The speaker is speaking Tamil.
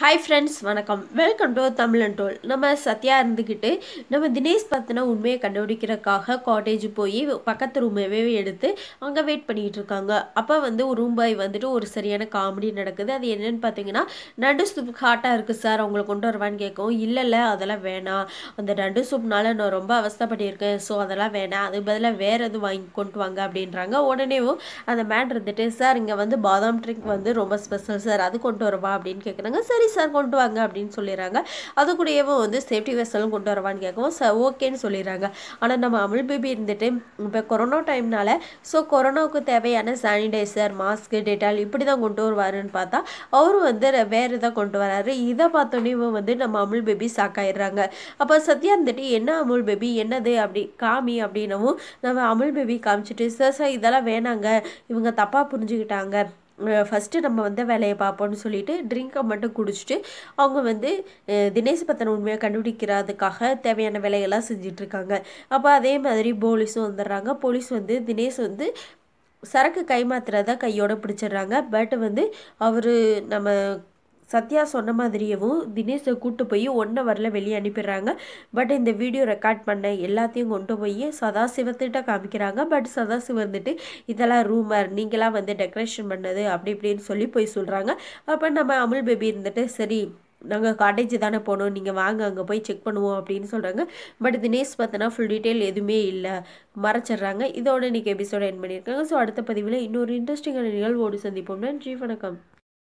ஹாய் ஃப்ரெண்ட்ஸ் வணக்கம் வெல்கம் டு தமிழன் டோல் நம்ம சத்யா இருந்துக்கிட்டு நம்ம தினேஷ் பார்த்தினா உண்மையை கண்டுபிடிக்கிறதுக்காக காட்டேஜ் போய் பக்கத்து ரூமவே எடுத்து அங்கே வெயிட் பண்ணிக்கிட்டு இருக்காங்க அப்போ வந்து ஒரு ரூம் பாய் வந்துட்டு ஒரு சரியான காமெடி நடக்குது அது என்னென்னு பார்த்தீங்கன்னா நண்டு சூப் ஹாட்டாக இருக்குது சார் அவங்களை கொண்டு வருவான்னு கேட்கும் இல்லை இல்லை அதெல்லாம் வேணாம் அந்த நண்டு சூப்னால நான் ரொம்ப அவஸ்தப்பட்டிருக்கேன் ஸோ அதெல்லாம் வேணாம் அதுக்கு பதிலாக வேறு எதுவும் வாங்கி கொண்டு வாங்க அப்படின்றாங்க உடனேவும் அந்த மேன் இருந்துட்டு சார் இங்கே வந்து பாதாம் ட்ரிங்க் வந்து ரொம்ப ஸ்பெஷல் சார் அது கொண்டு வருவா அப்படின்னு கேட்குறாங்க சரி எப்படி சார் கொண்டு வாங்க அப்படின்னு சொல்லிடுறாங்க அது கூடயேவோ வந்து சேஃப்டி வெஸ்டெல்லாம் கொண்டு வரவான்னு கேட்கவும் சார் ஓகேன்னு சொல்லிடுறாங்க ஆனால் நம்ம அமல் பேபி இருந்துட்டு இப்போ கொரோனா டைம்னால ஸோ கொரோனாவுக்கு தேவையான சானிடைசர் மாஸ்க்கு டெட்டால் இப்படி தான் கொண்டு வருவாருன்னு பார்த்தா அவரும் வந்து வேறு இதாக கொண்டு வராரு இதை பார்த்தோன்னே வந்து நம்ம அமுல் பேபி சாக்காயிடுறாங்க அப்போ சத்யா இருந்துட்டு என்ன அமுல் பேபி என்னது அப்படி காமி அப்படின்னவும் நம்ம அமுல் பேபி காமிச்சிட்டு சார் சார் இதெல்லாம் வேணாங்க இவங்க தப்பாக புரிஞ்சுக்கிட்டாங்க ஃபஸ்ட்டு நம்ம வந்து வேலையை பார்ப்போம்னு சொல்லிட்டு ட்ரிங்கை மட்டும் குடிச்சிட்டு அவங்க வந்து தினேஷ் பத்தனை உண்மையாக கண்டுபிடிக்கிறதுக்காக தேவையான வேலையெல்லாம் செஞ்சிட்ருக்காங்க அப்போ அதே மாதிரி போலீஸும் வந்துடுறாங்க போலீஸ் வந்து தினேஷ் வந்து சரக்கு கைமாத்துறதை கையோடு பிடிச்சிடுறாங்க பட் வந்து அவர் நம்ம சத்யா சொன்ன மாதிரியவும் தினேஷை கூப்பிட்டு போய் ஒன் ஹவரில் வெளியே அனுப்பிடுறாங்க பட் இந்த வீடியோ ரெக்கார்ட் பண்ண எல்லாத்தையும் கொண்டு போய் சதாசிவத்திட்ட காமிக்கிறாங்க பட் சதாசிவம் வந்துட்டு இதெல்லாம் ரூமர் நீங்களாம் வந்து டெக்கரேஷன் பண்ணது அப்படி இப்படின்னு சொல்லி போய் சொல்கிறாங்க அப்போ நம்ம அமுல் பேபி இருந்துட்டு சரி நாங்கள் காட்டேஜ் தானே போனோம் நீங்கள் வாங்க அங்கே போய் செக் பண்ணுவோம் அப்படின்னு சொல்கிறாங்க பட் தினேஷ் பார்த்தோன்னா ஃபுல் டீட்டெயில் எதுவுமே இல்லை மறைச்சிட்றாங்க இதோட இன்றைக்கி எபிசோட் என் பண்ணியிருக்காங்க ஸோ அடுத்த பதிவில் இன்னொரு இன்ட்ரெஸ்டிங்கான நிகழ்வோடு சந்திப்போம் நன்றி வணக்கம்